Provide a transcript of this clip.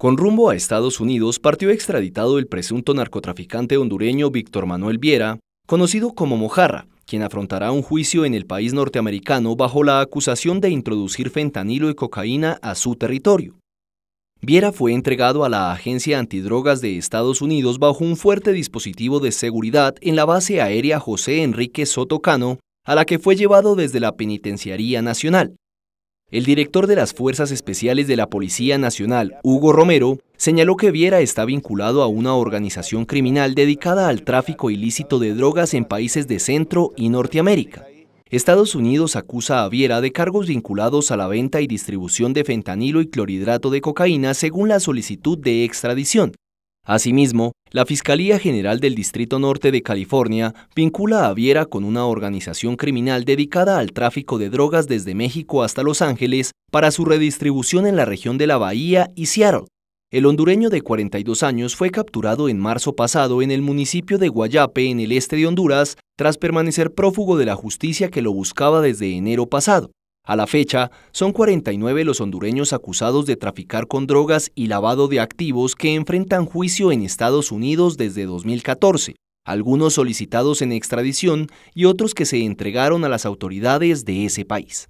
Con rumbo a Estados Unidos partió extraditado el presunto narcotraficante hondureño Víctor Manuel Viera, conocido como Mojarra, quien afrontará un juicio en el país norteamericano bajo la acusación de introducir fentanilo y cocaína a su territorio. Viera fue entregado a la Agencia Antidrogas de Estados Unidos bajo un fuerte dispositivo de seguridad en la base aérea José Enrique Sotocano, a la que fue llevado desde la Penitenciaría Nacional. El director de las Fuerzas Especiales de la Policía Nacional, Hugo Romero, señaló que Viera está vinculado a una organización criminal dedicada al tráfico ilícito de drogas en países de Centro y Norteamérica. Estados Unidos acusa a Viera de cargos vinculados a la venta y distribución de fentanilo y clorhidrato de cocaína según la solicitud de extradición, Asimismo, la Fiscalía General del Distrito Norte de California vincula a Viera con una organización criminal dedicada al tráfico de drogas desde México hasta Los Ángeles para su redistribución en la región de la Bahía y Seattle. El hondureño de 42 años fue capturado en marzo pasado en el municipio de Guayape, en el este de Honduras, tras permanecer prófugo de la justicia que lo buscaba desde enero pasado. A la fecha, son 49 los hondureños acusados de traficar con drogas y lavado de activos que enfrentan juicio en Estados Unidos desde 2014, algunos solicitados en extradición y otros que se entregaron a las autoridades de ese país.